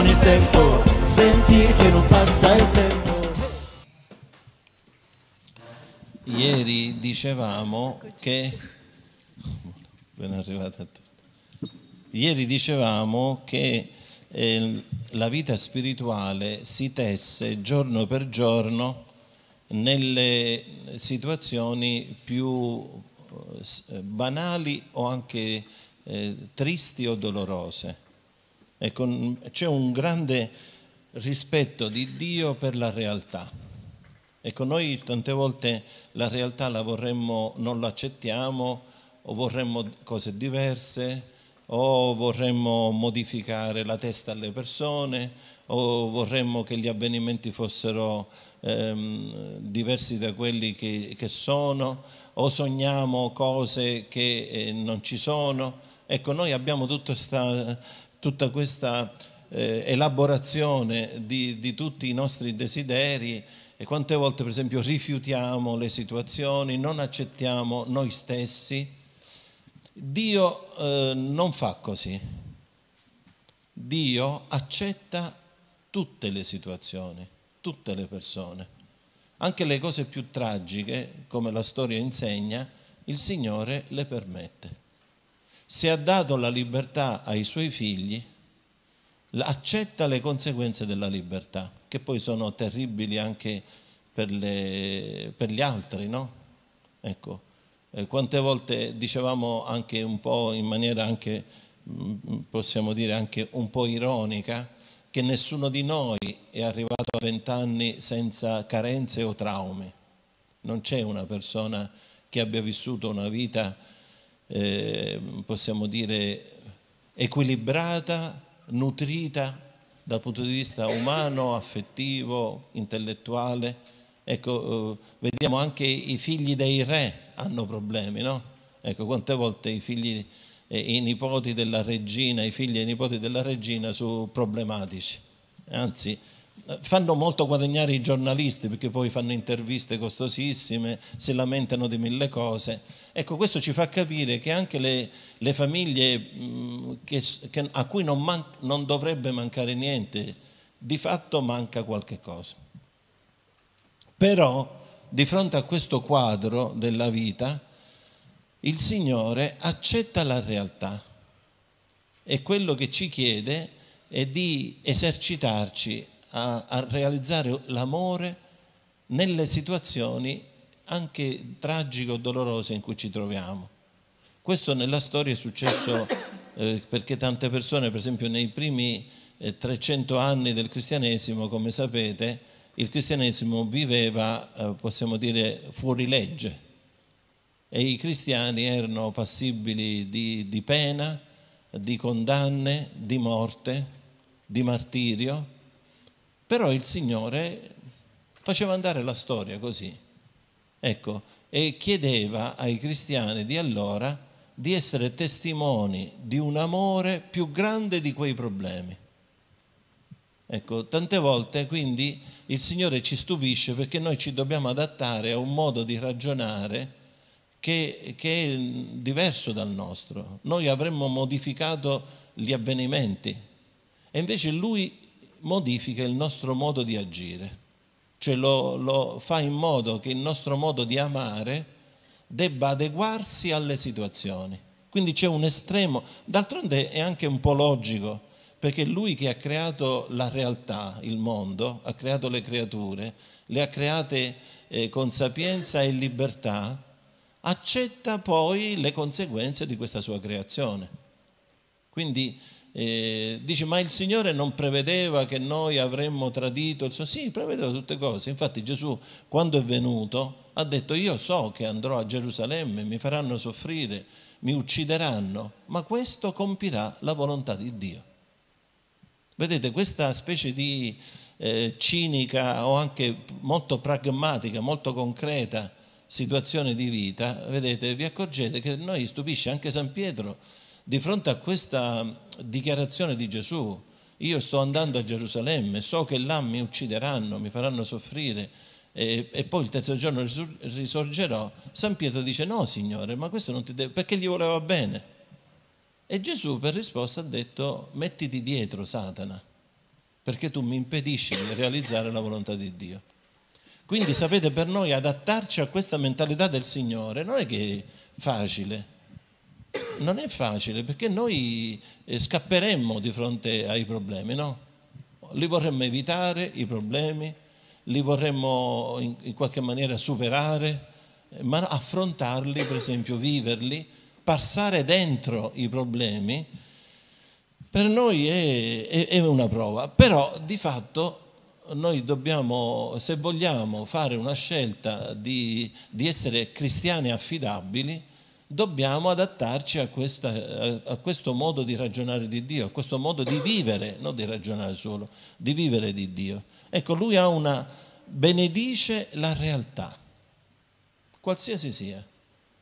con il tempo, sentir che non passa il tempo. Ieri dicevamo che... Ben arrivata a tutti. Ieri dicevamo che eh, la vita spirituale si tesse giorno per giorno nelle situazioni più eh, banali o anche eh, tristi o dolorose Ecco, c'è un grande rispetto di Dio per la realtà. Ecco, noi tante volte la realtà la vorremmo, non l'accettiamo o vorremmo cose diverse o vorremmo modificare la testa alle persone o vorremmo che gli avvenimenti fossero ehm, diversi da quelli che, che, sono o sogniamo cose che eh, non ci sono. Ecco, noi abbiamo tutta questa tutta questa eh, elaborazione di, di, tutti i nostri desideri e quante volte per esempio rifiutiamo le situazioni, non accettiamo noi stessi. Dio eh, non fa così. Dio accetta tutte le situazioni, tutte le persone. Anche le cose più tragiche, come la storia insegna, il Signore le permette se ha dato la libertà ai suoi figli, accetta le conseguenze della libertà, che poi sono terribili anche per, le, per gli altri, no? Ecco, eh, quante volte dicevamo anche un po' in maniera anche, mm, possiamo dire, anche un po' ironica, che nessuno di noi è arrivato a vent'anni senza carenze o traumi. Non c'è una persona che abbia vissuto una vita Ehm, possiamo dire, equilibrata, nutrita dal punto di vista umano, affettivo, intellettuale. Ecco, eh, vediamo anche i figli dei re hanno problemi, no? Ecco, quante volte i figli, eh, i nipoti della regina, i figli e i nipoti della regina sono problematici. Anzi, fanno molto guadagnare i giornalisti perché poi fanno interviste costosissime, si lamentano di mille cose. Ecco, questo ci fa capire che anche le, le famiglie mh, mm, che, che, a cui non, man, non dovrebbe mancare niente, di fatto manca qualche cosa. Però, di fronte a questo quadro della vita, il Signore accetta la realtà e quello che ci chiede è di esercitarci a, a realizzare l'amore nelle situazioni anche tragiche o dolorose in cui ci troviamo. Questo nella storia è successo eh, perché tante persone, per esempio nei primi eh, 300 anni del cristianesimo, come sapete, il cristianesimo viveva, eh, possiamo dire, fuori legge e i cristiani erano passibili di, di pena, di condanne, di morte, di martirio però il Signore faceva andare la storia così. Ecco, e chiedeva ai cristiani di allora di essere testimoni di un amore più grande di quei problemi. Ecco, tante volte quindi il Signore ci stupisce perché noi ci dobbiamo adattare a un modo di ragionare che, che è diverso dal nostro. Noi avremmo modificato gli avvenimenti e invece Lui modifica il nostro modo di agire, cioè lo, lo fa in modo che il nostro modo di amare debba adeguarsi alle situazioni. Quindi c'è un estremo, d'altronde è anche un po' logico, perché lui che ha creato la realtà, il mondo, ha creato le creature, le ha create eh, con sapienza e libertà, accetta poi le conseguenze di questa sua creazione. Quindi eh, dice, ma il Signore non prevedeva che noi avremmo tradito il suo... Sì, prevedeva tutte cose. Infatti Gesù, quando è venuto, ha detto, io so che andrò a Gerusalemme, mi faranno soffrire, mi uccideranno, ma questo compirà la volontà di Dio. Vedete, questa specie di eh, cinica o anche molto pragmatica, molto concreta situazione di vita, vedete, vi accorgete che noi stupisce anche San Pietro di fronte a questa dichiarazione di Gesù, io sto andando a Gerusalemme, so che là mi uccideranno, mi faranno soffrire e, e poi il terzo giorno risorgerò, San Pietro dice no Signore, ma questo non ti deve, perché gli voleva bene. E Gesù per risposta ha detto mettiti dietro Satana, perché tu mi impedisci di realizzare la volontà di Dio. Quindi sapete, per noi adattarci a questa mentalità del Signore non è che è facile, non è facile perché noi eh, scapperemmo di fronte ai problemi, no? Li vorremmo evitare, i problemi, li vorremmo in, qualche maniera superare, eh, ma affrontarli, per esempio, viverli, passare dentro i problemi, per noi è, è, una prova. Però di fatto noi dobbiamo, se vogliamo fare una scelta di, di essere cristiani affidabili, dobbiamo adattarci a, questa, a, questo modo di ragionare di Dio, a questo modo di vivere, non di ragionare solo, di vivere di Dio. Ecco, lui ha una, benedice la realtà, qualsiasi sia,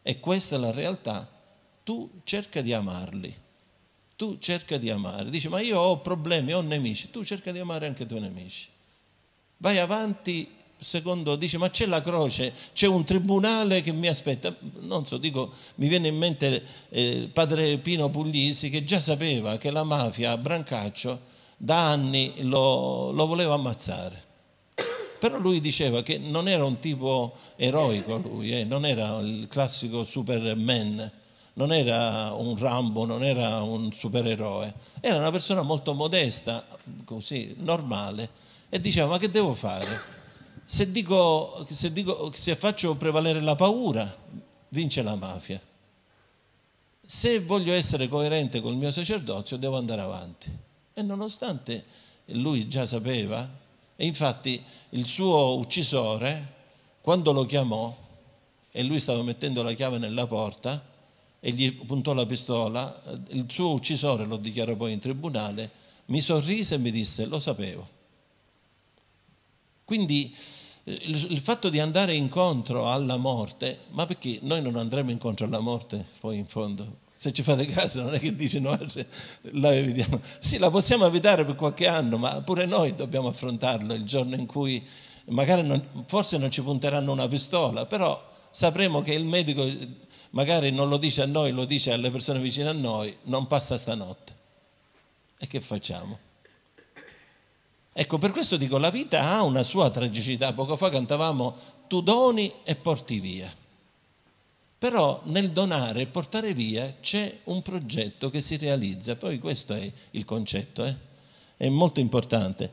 e questa è la realtà, tu cerca di amarli, tu cerca di amare, dici ma io ho problemi, ho nemici, tu cerca di amare anche i tuoi nemici, vai avanti secondo dice ma c'è la croce, c'è un tribunale che mi aspetta. Non so, dico, mi viene in mente eh, padre Pino Puglisi che già sapeva che la mafia a Brancaccio da anni lo, lo voleva ammazzare. Però lui diceva che non era un tipo eroico lui, eh, non era il classico Superman, non era un Rambo, non era un supereroe, era una persona molto modesta, così, normale, e diceva ma che devo fare? Se, dico, se, dico, se faccio prevalere la paura, vince la mafia. Se voglio essere coerente col mio sacerdozio, devo andare avanti. E nonostante lui già sapeva, e infatti il suo uccisore, quando lo chiamò, e lui stava mettendo la chiave nella porta, e gli puntò la pistola, il suo uccisore lo dichiarò poi in tribunale, mi sorrise e mi disse, lo sapevo. Quindi il, fatto di andare incontro alla morte, ma perché noi non andremo incontro alla morte poi in fondo? Se ci fate caso non è che dice no, cioè, la evitiamo. Sì, la possiamo evitare per qualche anno, ma pure noi dobbiamo affrontarlo il giorno in cui magari non, forse non ci punteranno una pistola, però sapremo che il medico magari non lo dice a noi, lo dice alle persone vicine a noi, non passa stanotte. E che facciamo? Ecco, per questo dico, la vita ha una sua tragicità. Poco fa cantavamo tu doni e porti via. Però nel donare e portare via c'è un progetto che si realizza, poi questo è il concetto, eh? è molto importante.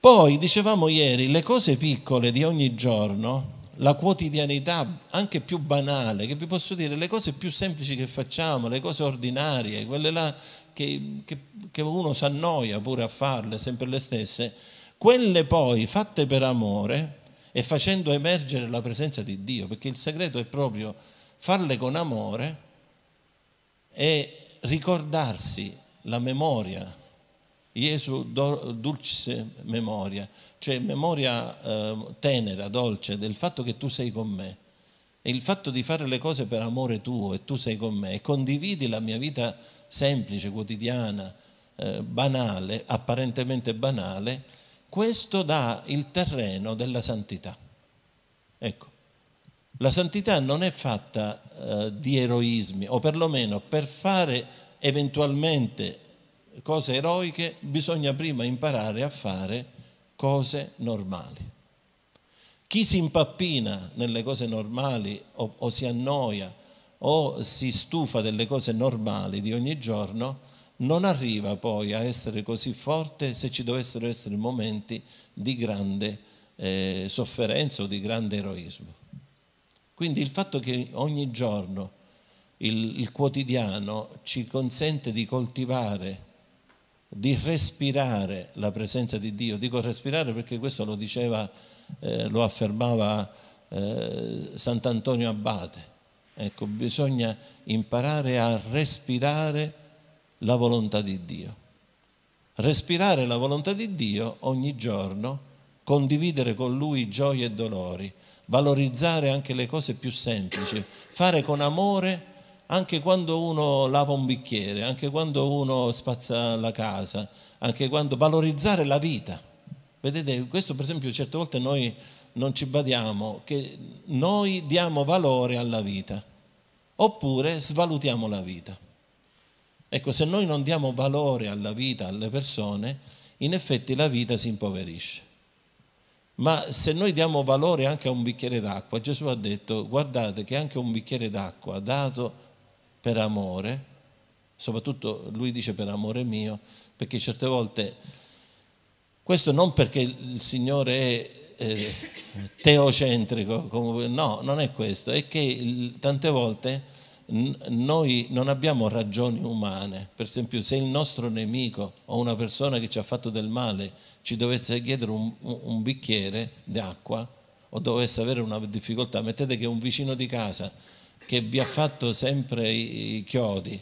Poi dicevamo ieri, le cose piccole di ogni giorno la quotidianità anche più banale, che vi posso dire, le cose più semplici che facciamo, le cose ordinarie, quelle là che, che, che uno si annoia pure a farle, sempre le stesse, quelle poi fatte per amore e facendo emergere la presenza di Dio, perché il segreto è proprio farle con amore e ricordarsi la memoria Gesù dulcis memoria, cioè memoria eh, tenera, dolce del fatto che tu sei con me. E il fatto di fare le cose per amore tuo e tu sei con me e condividi la mia vita semplice, quotidiana, eh, banale, apparentemente banale, questo dà il terreno della santità. Ecco, la santità non è fatta eh, di eroismi, o perlomeno per fare eventualmente cose eroiche, bisogna prima imparare a fare cose normali. Chi si impappina nelle cose normali o, o si annoia o si stufa delle cose normali di ogni giorno, non arriva poi a essere così forte se ci dovessero essere momenti di grande eh, sofferenza o di grande eroismo. Quindi il fatto che ogni giorno il, il quotidiano ci consente di coltivare di respirare la presenza di Dio. Dico respirare perché questo lo diceva, eh, lo affermava eh, Sant'Antonio Abbate. Ecco, bisogna imparare a respirare la volontà di Dio. Respirare la volontà di Dio ogni giorno, condividere con Lui gioie e dolori, valorizzare anche le cose più semplici, fare con amore anche quando uno lava un bicchiere, anche quando uno spazza la casa, anche quando valorizzare la vita. Vedete, questo per esempio certe volte noi non ci badiamo, che noi diamo valore alla vita, oppure svalutiamo la vita. Ecco, se noi non diamo valore alla vita, alle persone, in effetti la vita si impoverisce. Ma se noi diamo valore anche a un bicchiere d'acqua, Gesù ha detto, guardate che anche un bicchiere d'acqua dato per amore, soprattutto lui dice per amore mio, perché certe volte, questo non perché il Signore è eh, teocentrico, come, no, non è questo, è che il, tante volte noi non abbiamo ragioni umane, per esempio se il nostro nemico o una persona che ci ha fatto del male ci dovesse chiedere un, un bicchiere d'acqua o dovesse avere una difficoltà, mettete che un vicino di casa che vi ha fatto sempre i chiodi,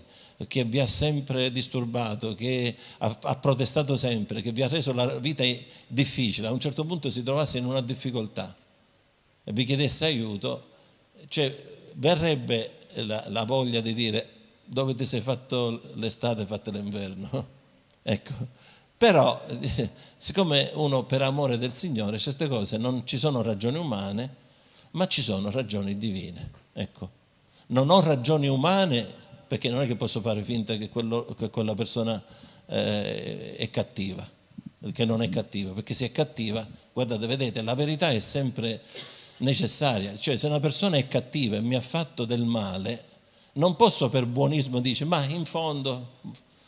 che vi ha sempre disturbato, che ha, ha, protestato sempre, che vi ha reso la vita difficile, a un certo punto si trovasse in una difficoltà e vi chiedesse aiuto, cioè, verrebbe la, la voglia di dire dove ti sei fatto l'estate, fate l'inverno. ecco. Però, siccome uno per amore del Signore, certe cose non ci sono ragioni umane, ma ci sono ragioni divine. Ecco non ho ragioni umane perché non è che posso fare finta che, quello, che quella persona eh, è cattiva, che non è cattiva, perché se è cattiva, guardate, vedete, la verità è sempre necessaria, cioè se una persona è cattiva e mi ha fatto del male, non posso per buonismo dire ma in fondo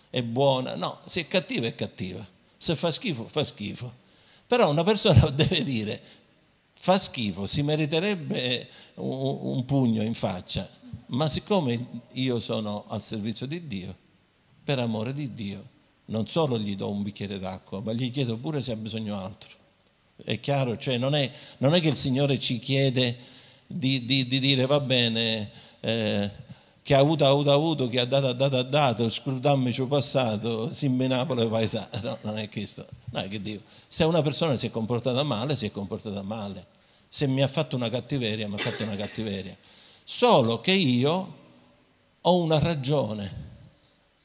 è buona, no, se è cattiva è cattiva, se fa schifo fa schifo, però una persona deve dire fa schifo, si meriterebbe un, un pugno in faccia, ma siccome io sono al servizio di Dio, per amore di Dio, non solo gli do un bicchiere d'acqua, ma gli chiedo pure se ha bisogno altro. È chiaro, cioè non è, non è che il Signore ci chiede di, di, di dire va bene, eh, che ha avuto, ha avuto, ha avuto, che ha dato, ha dato, ha dato, scrutammi ciò passato, si menapolo e paesano. No, non è questo. No, che Dio. Se una persona si è comportata male, si è comportata male. Se mi ha fatto una cattiveria, mi ha fatto una cattiveria. Solo che io ho una ragione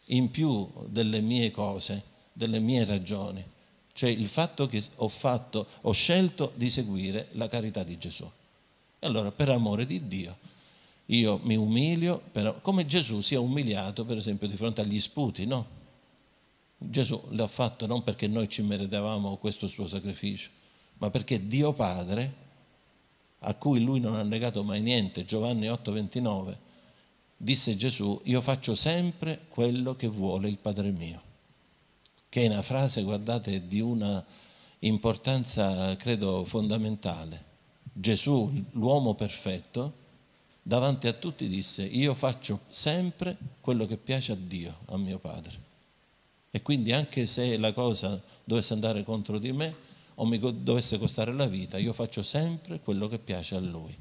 in più delle mie cose, delle mie ragioni, cioè il fatto che ho, fatto, ho scelto di seguire la carità di Gesù. E allora per amore di Dio io mi umilio, però, come Gesù si è umiliato per esempio di fronte agli sputi, no? Gesù l'ha fatto non perché noi ci meritavamo questo suo sacrificio, ma perché Dio Padre, a cui lui non ha negato mai niente, Giovanni 8:29, disse Gesù, io faccio sempre quello che vuole il Padre mio, che è una frase, guardate, di una importanza, credo, fondamentale. Gesù, l'uomo perfetto, davanti a tutti disse, io faccio sempre quello che piace a Dio, a mio Padre. E quindi anche se la cosa dovesse andare contro di me o mi dovesse costare la vita, io faccio sempre quello che piace a Lui.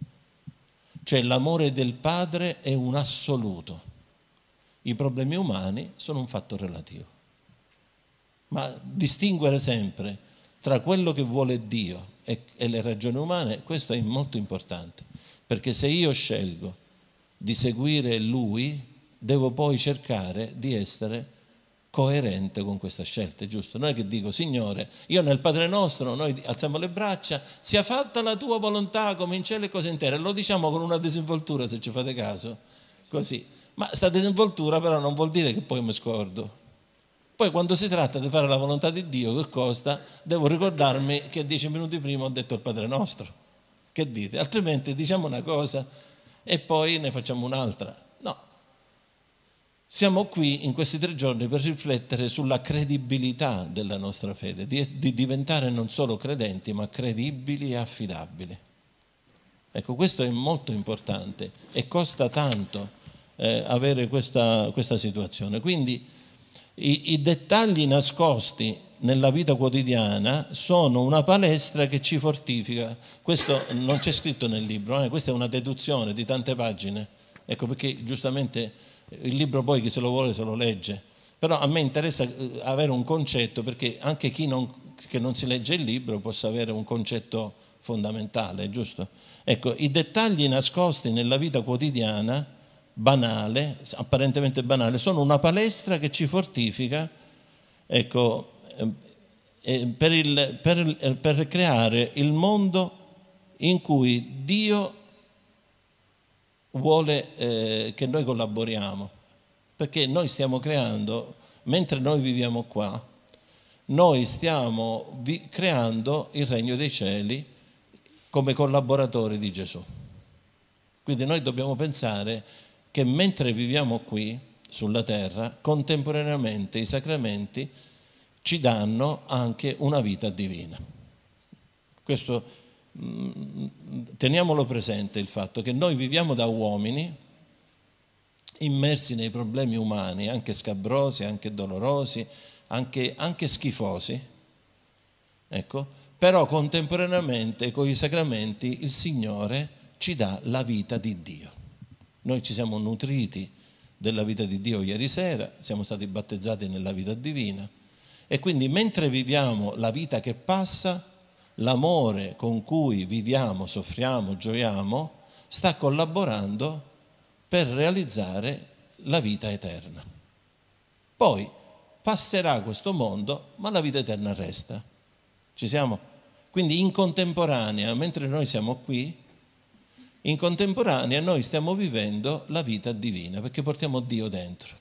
Cioè l'amore del Padre è un assoluto. I problemi umani sono un fatto relativo. Ma distinguere sempre tra quello che vuole Dio e, le ragioni umane, questo è molto importante perché se io scelgo di seguire lui, devo poi cercare di essere coerente con questa scelta, è giusto? Non è che dico, Signore, io nel Padre nostro, noi alziamo le braccia, sia fatta la tua volontà come in cielo e cose intere. Lo diciamo con una disinvoltura, se ci fate caso, così. Ma sta disinvoltura però non vuol dire che poi mi scordo. Poi quando si tratta di fare la volontà di Dio, che costa, devo ricordarmi che dieci minuti prima ho detto il Padre nostro che dite? Altrimenti diciamo una cosa e poi ne facciamo un'altra. No. Siamo qui in questi tre giorni per riflettere sulla credibilità della nostra fede, di, di diventare non solo credenti, ma credibili e affidabili. Ecco, questo è molto importante e costa tanto eh, avere questa, questa, situazione. Quindi i, i dettagli nascosti nella vita quotidiana sono una palestra che ci fortifica. Questo non c'è scritto nel libro, eh? questa è una deduzione di tante pagine. Ecco perché giustamente eh, il libro poi chi se lo vuole se lo legge. Però a me interessa eh, avere un concetto perché anche chi non, che non si legge il libro possa avere un concetto fondamentale, giusto? Ecco, i dettagli nascosti nella vita quotidiana, banale, apparentemente banale, sono una palestra che ci fortifica, ecco, Ehm, ehm, per, il, per, eh, per creare il mondo in cui Dio vuole eh, che noi collaboriamo, perché noi stiamo creando, mentre noi viviamo qua, noi stiamo vi- creando il regno dei cieli come collaboratori di Gesù. Quindi noi dobbiamo pensare che mentre viviamo qui sulla terra, contemporaneamente i sacramenti ci danno anche una vita divina. Questo mm, teniamolo presente il fatto che noi viviamo da uomini immersi nei problemi umani, anche scabrosi, anche dolorosi, anche, anche schifosi, ecco, però contemporaneamente con i sacramenti il Signore ci dà la vita di Dio. Noi ci siamo nutriti della vita di Dio ieri sera, siamo stati battezzati nella vita divina e quindi mentre viviamo la vita che passa, l'amore con cui viviamo, soffriamo, gioiamo, sta collaborando per realizzare la vita eterna. Poi passerà questo mondo, ma la vita eterna resta. Ci siamo? Quindi in contemporanea, mentre noi siamo qui, in contemporanea noi stiamo vivendo la vita divina perché portiamo Dio dentro.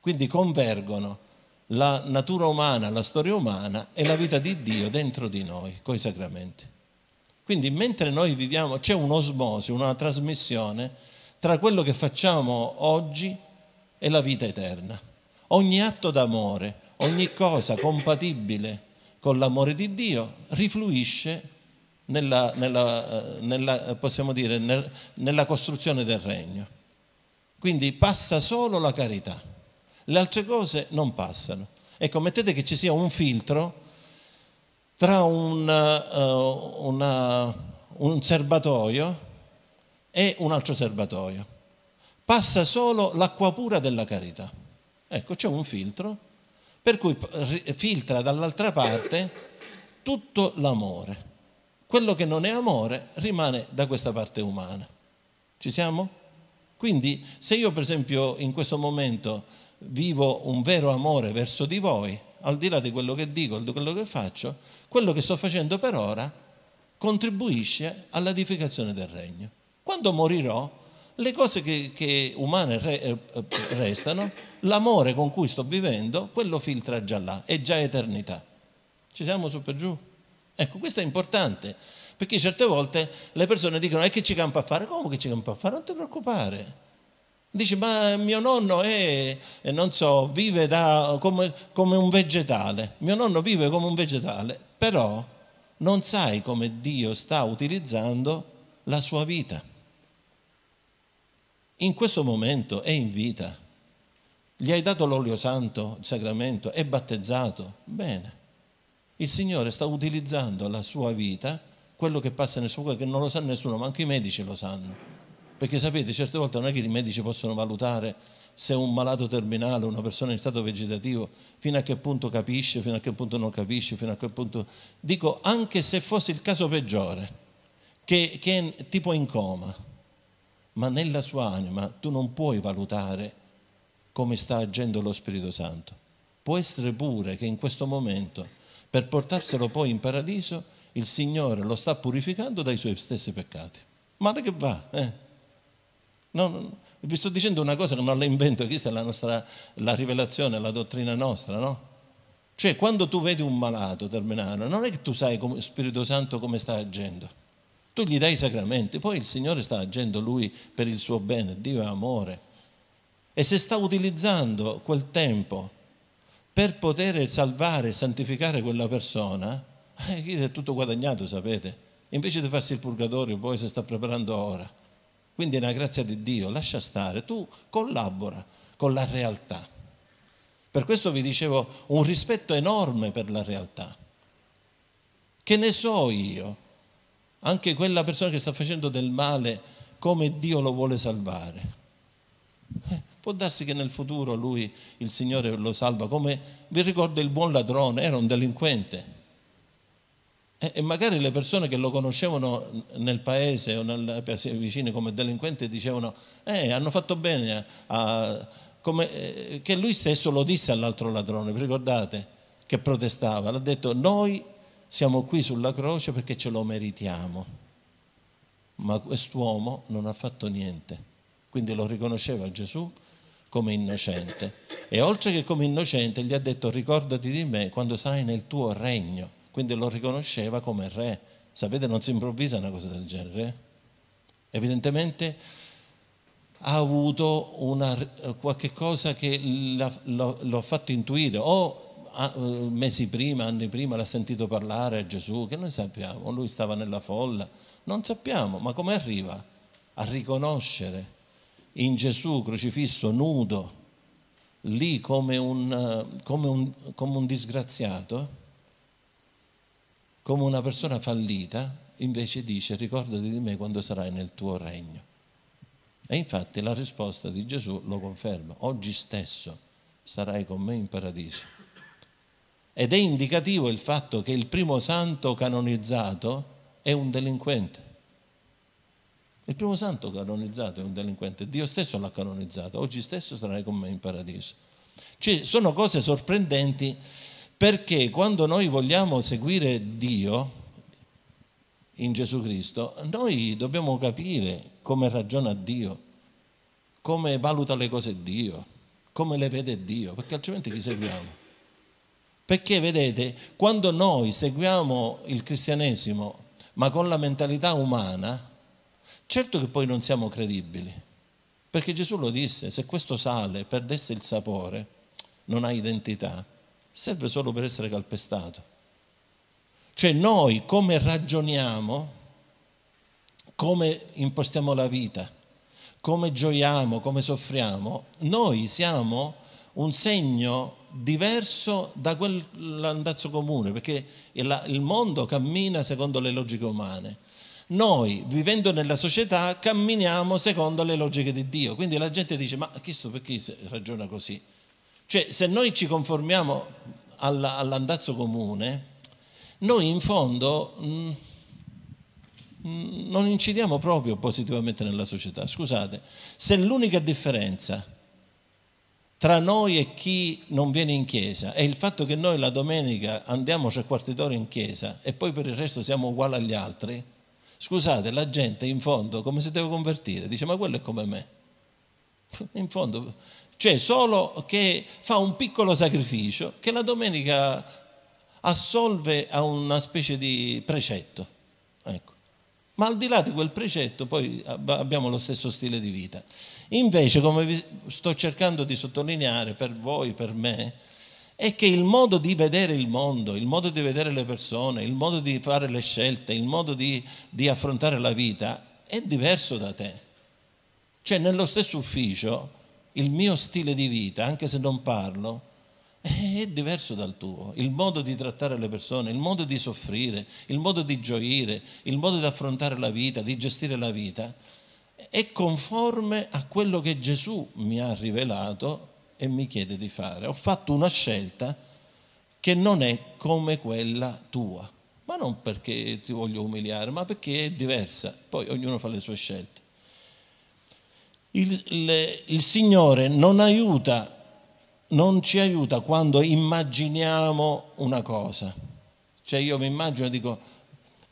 Quindi convergono la natura umana, la storia umana e la vita di Dio dentro di noi, coi sacramenti. Quindi mentre noi viviamo c'è un'osmosi, una trasmissione tra quello che facciamo oggi e la vita eterna. Ogni atto d'amore, ogni cosa compatibile con l'amore di Dio rifluisce nella, nella, eh, nella, dire, nel, nella costruzione del regno. Quindi passa solo la carità le altre cose non passano. Ecco, mettete che ci sia un filtro tra una, eh, una, un serbatoio e un altro serbatoio. Passa solo l'acqua pura della carità. Ecco, c'è un filtro per cui filtra dall'altra parte tutto l'amore. Quello che non è amore rimane da questa parte umana. Ci siamo? Quindi se io per esempio in questo momento vivo un vero amore verso di voi, al di là di quello che dico, di quello che faccio, quello che sto facendo per ora contribuisce all'edificazione del regno. Quando morirò, le cose che, che umane re, eh, eh, restano, l'amore con cui sto vivendo, quello filtra già là, è già eternità. Ci siamo su per giù? Ecco, questo è importante, perché certe volte le persone dicono, e eh, che ci campa a fare? Come che ci campa a fare? Non ti preoccupare Dice, ma mio nonno è, eh, non so, vive da, come, come un vegetale. Mio nonno vive come un vegetale, però non sai come Dio sta utilizzando la sua vita. In questo momento è in vita. Gli hai dato l'olio santo, il sacramento, è battezzato. Bene. Il Signore sta utilizzando la sua vita, quello che passa nel suo cuore, che non lo sa nessuno, ma anche i medici lo sanno perché sapete, certe volte non è che i medici possono valutare se un malato terminale, una persona in stato vegetativo, fino a che punto capisce, fino a che punto non capisce, fino a che punto... Dico, anche se fosse il caso peggiore, che, che è tipo in coma, ma nella sua anima tu non puoi valutare come sta agendo lo Spirito Santo. Può essere pure che in questo momento, per portarselo poi in paradiso, il Signore lo sta purificando dai suoi stessi peccati. Male che va, eh? non, vi sto dicendo una cosa che non la invento, questa è la, nostra, la rivelazione, la dottrina nostra, no? Cioè, quando tu vedi un malato terminare, non è che tu sai come Spirito Santo come sta agendo. Tu gli dai i sacramenti, poi il Signore sta agendo lui per il suo bene, Dio è amore. E se sta utilizzando quel tempo per poter salvare e santificare quella persona, eh, è tutto guadagnato, sapete. Invece di farsi il purgatorio, poi si sta preparando ora quindi è una grazia di Dio, lascia stare, tu collabora con la realtà. Per questo vi dicevo un rispetto enorme per la realtà. Che ne so io? Anche quella persona che sta facendo del male, come Dio lo vuole salvare? Eh, può darsi che nel futuro lui, il Signore, lo salva, come vi ricordo il buon ladrone, era un delinquente, e magari le persone che lo conoscevano nel paese o nelle paese vicine come delinquente dicevano eh, hanno fatto bene a, come, eh, che lui stesso lo disse all'altro ladrone, vi ricordate? Che protestava, l'ha detto noi siamo qui sulla croce perché ce lo meritiamo ma quest'uomo non ha fatto niente. Quindi lo riconosceva Gesù come innocente. E oltre che come innocente gli ha detto ricordati di me quando sarai nel tuo regno quindi lo riconosceva come re. Sapete, non si improvvisa una cosa del genere. Evidentemente ha avuto una, eh, qualche cosa che l'ha fatto intuire o eh, mesi prima, anni prima l'ha sentito parlare a Gesù, che noi sappiamo, lui stava nella folla, non sappiamo, ma come arriva a riconoscere in Gesù crocifisso nudo, lì come un, eh, come un, come un disgraziato? come una persona fallita, invece dice ricordati di me quando sarai nel tuo regno. E infatti la risposta di Gesù lo conferma, oggi stesso sarai con me in paradiso. Ed è indicativo il fatto che il primo santo canonizzato è un delinquente. Il primo santo canonizzato è un delinquente, Dio stesso l'ha canonizzato, oggi stesso sarai con me in paradiso. Cioè, sono cose sorprendenti perché quando noi vogliamo seguire Dio in Gesù Cristo, noi dobbiamo capire come ragiona Dio, come valuta le cose Dio, come le vede Dio, perché altrimenti chi seguiamo? Perché vedete, quando noi seguiamo il cristianesimo, ma con la mentalità umana, certo che poi non siamo credibili, perché Gesù lo disse, se questo sale perdesse il sapore, non ha identità, serve solo per essere calpestato. Cioè noi come ragioniamo, come impostiamo la vita, come gioiamo, come soffriamo, noi siamo un segno diverso da quell'andazzo comune, perché il mondo cammina secondo le logiche umane. Noi, vivendo nella società, camminiamo secondo le logiche di Dio. Quindi la gente dice, ma chi sto perché ragiona così? Cioè, se noi ci conformiamo alla, all'andazzo comune, noi in fondo mh, mm, mh, mm, non incidiamo proprio positivamente nella società. Scusate, se l'unica differenza tra noi e chi non viene in chiesa è il fatto che noi la domenica andiamo tre quarti d'ora in chiesa e poi per il resto siamo uguali agli altri, scusate, la gente in fondo come si deve convertire? Dice ma quello è come me. In fondo cioè solo che fa un piccolo sacrificio che la domenica assolve a una specie di precetto. Ecco. Ma al di là di quel precetto poi abbiamo lo stesso stile di vita. Invece, come vi sto cercando di sottolineare per voi, per me, è che il modo di vedere il mondo, il modo di vedere le persone, il modo di fare le scelte, il modo di, di affrontare la vita è diverso da te. Cioè nello stesso ufficio il mio stile di vita, anche se non parlo, è diverso dal tuo. Il modo di trattare le persone, il modo di soffrire, il modo di gioire, il modo di affrontare la vita, di gestire la vita, è conforme a quello che Gesù mi ha rivelato e mi chiede di fare. Ho fatto una scelta che non è come quella tua, ma non perché ti voglio umiliare, ma perché è diversa. Poi ognuno fa le sue scelte. Il, il, il Signore non aiuta, non ci aiuta quando immaginiamo una cosa. Cioè io mi immagino e dico,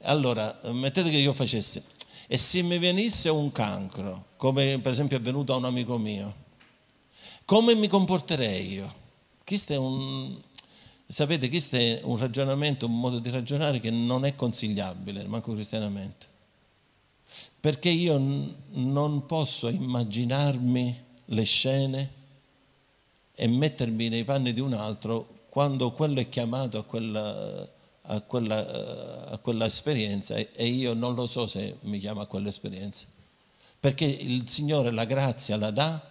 allora, mettete che io facessi, e se mi venisse un cancro, come per esempio è avvenuto a un amico mio, come mi comporterei io? Questo è un, sapete, questo è un ragionamento, un modo di ragionare che non è consigliabile, manco cristianamente perché io n- non posso immaginarmi le scene e mettermi nei panni di un altro quando quello è chiamato a quella, a quella, a quella esperienza e io non lo so se mi chiama a quell'esperienza. Perché il Signore la grazia la dà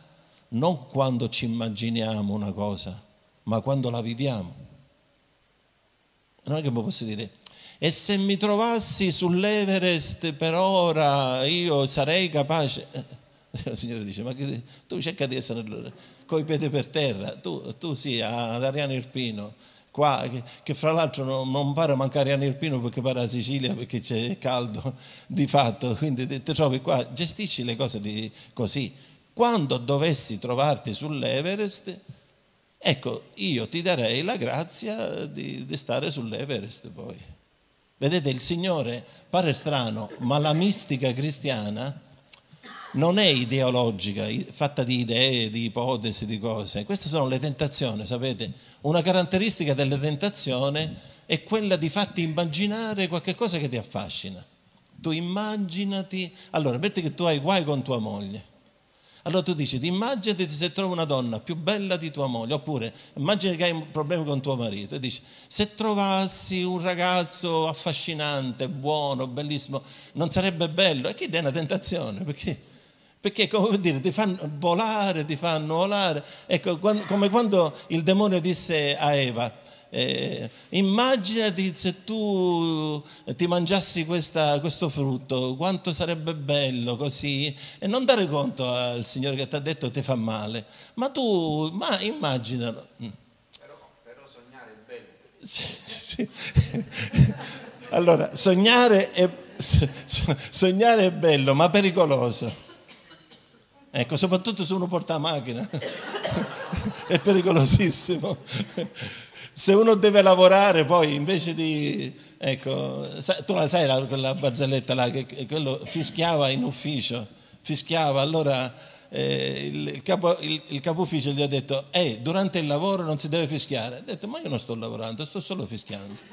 non quando ci immaginiamo una cosa, ma quando la viviamo. Non è che mi posso dire, e se mi trovassi sull'Everest per ora, io sarei capace... Eh, il Signore dice, ma che... tu cerca di essere coi piedi per terra, tu, tu sì, ad Ariano Irpino, qua, che, che fra l'altro non, non pare mancare Ariano Irpino perché pare a Sicilia, perché c'è caldo di fatto, quindi ti, ti trovi qua, gestisci le cose di, così. Quando dovessi trovarti sull'Everest, ecco, io ti darei la grazia di, di stare sull'Everest poi Vedete, il Signore pare strano, ma la mistica cristiana non è ideologica, fatta di idee, di ipotesi, di cose. Queste sono le tentazioni, sapete? Una caratteristica delle tentazioni è quella di farti immaginare qualcosa che ti affascina. Tu immaginati, allora metti che tu hai guai con tua moglie allora tu dici, immaginati se trovi una donna più bella di tua moglie, oppure immagini che hai un problema con tuo marito e dici, se trovassi un ragazzo affascinante, buono, bellissimo, non sarebbe bello? E che è una tentazione, perché? Perché, come dire, ti fanno volare, ti fanno volare. Ecco, come quando il demonio disse a Eva, eh, immaginati se tu eh, ti mangiassi questa, questo frutto, quanto sarebbe bello così, e non dare conto al Signore che ti ha detto che ti fa male, ma tu ma immaginalo. Mm. Però, però sognare è bello. Sì, sì. allora, sognare è, sognare è bello, ma pericoloso. Ecco, soprattutto se uno porta la macchina, è pericolosissimo se uno deve lavorare poi invece di... Ecco, tu la sai la, quella barzelletta là che, quello fischiava in ufficio, fischiava, allora eh, il, capo, il, il capo ufficio gli ha detto, eh, durante il lavoro non si deve fischiare. Ha detto, ma io non sto lavorando, sto solo fischiando.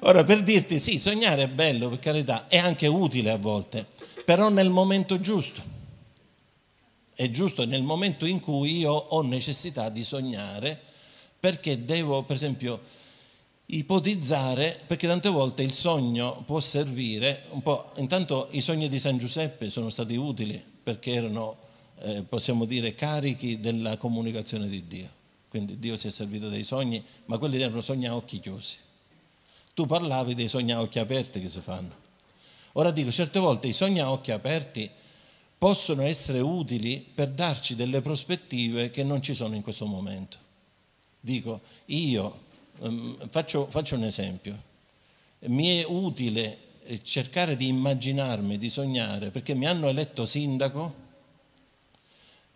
Ora, per dirti, sì, sognare è bello, per carità, è anche utile a volte, però nel momento giusto è giusto nel momento in cui io ho necessità di sognare perché devo, per esempio, ipotizzare, perché tante volte il sogno può servire un po', intanto i sogni di San Giuseppe sono stati utili perché erano, eh, possiamo dire, carichi della comunicazione di Dio. Quindi Dio si è servito dei sogni, ma quelli erano sogni a occhi chiusi. Tu parlavi dei sogni a occhi aperti che si fanno. Ora dico, certe volte i sogni a occhi aperti possono essere utili per darci delle prospettive che non ci sono in questo momento. Dico, io ehm, faccio, faccio un esempio, mi è utile eh, cercare di immaginarmi, di sognare, perché mi hanno eletto sindaco,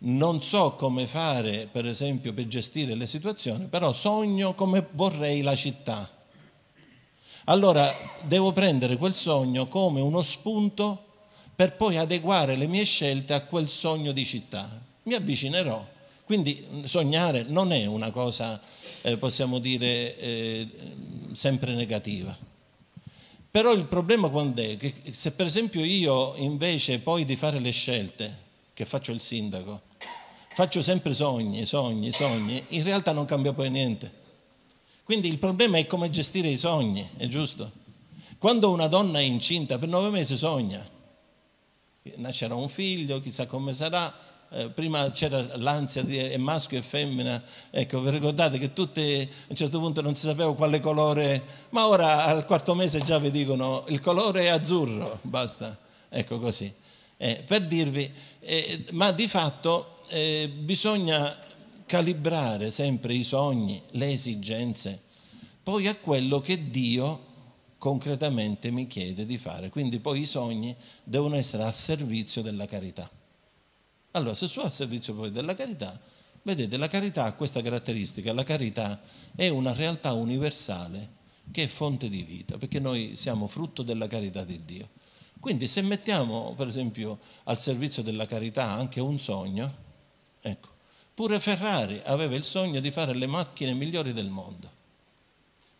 non so come fare, per esempio, per gestire le situazioni, però sogno come vorrei la città. Allora devo prendere quel sogno come uno spunto per poi adeguare le mie scelte a quel sogno di città. Mi avvicinerò. Quindi mm, sognare non è una cosa, eh, possiamo dire, eh, sempre negativa. Però il problema quando è? Che se per esempio io invece poi di fare le scelte, che faccio il sindaco, faccio sempre sogni, sogni, sogni, in realtà non cambia poi niente. Quindi il problema è come gestire i sogni, è giusto? Quando una donna è incinta per nove mesi sogna, nascerà un figlio, chissà come sarà, eh, prima c'era l'ansia di è maschio e femmina, ecco, vi ricordate che tutti a un certo punto non si sapeva quale colore, ma ora al quarto mese già vi dicono il colore è azzurro, basta, ecco così, eh, per dirvi, eh, ma di fatto eh, bisogna calibrare sempre i sogni, le esigenze, poi a quello che Dio ha concretamente mi chiede di fare. Quindi poi i sogni devono essere al servizio della carità. Allora, se sono al servizio poi della carità, vedete, la carità ha questa caratteristica, la carità è una realtà universale che è fonte di vita, perché noi siamo frutto della carità di Dio. Quindi se mettiamo, per esempio, al servizio della carità anche un sogno, ecco, pure Ferrari aveva il sogno di fare le macchine migliori del mondo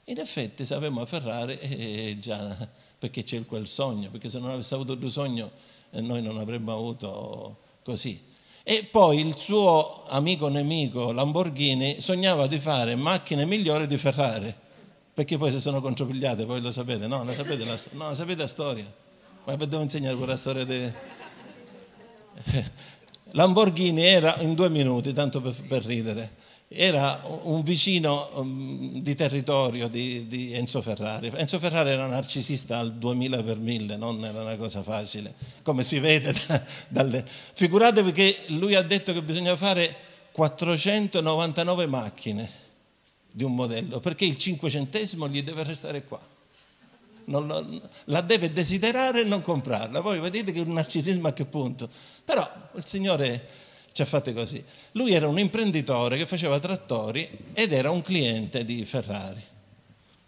in effetti sapevamo afferrare eh, eh, già perché c'è quel sogno, perché se non avesse avuto due sogni eh, noi non avremmo avuto così. E poi il suo amico nemico Lamborghini sognava di fare macchine migliori di Ferrari, perché poi si sono contropigliate, voi lo sapete, no? La sapete la, no, la sapete la storia? Ma vi devo insegnare quella storia di... Lamborghini era in due minuti, tanto per, per ridere era un vicino um, di territorio di, di, Enzo Ferrari. Enzo Ferrari era narcisista al 2000 per 1000, non era una cosa facile, come si vede. Dalle... Figuratevi che lui ha detto che bisogna fare 499 macchine di un modello, perché il cinquecentesimo gli deve restare qua. Lo, la deve desiderare e non comprarla. Voi vedete che un narcisismo a che punto. Però il Signore ci cioè, ha fatti così. Lui era un imprenditore che faceva trattori ed era un cliente di Ferrari.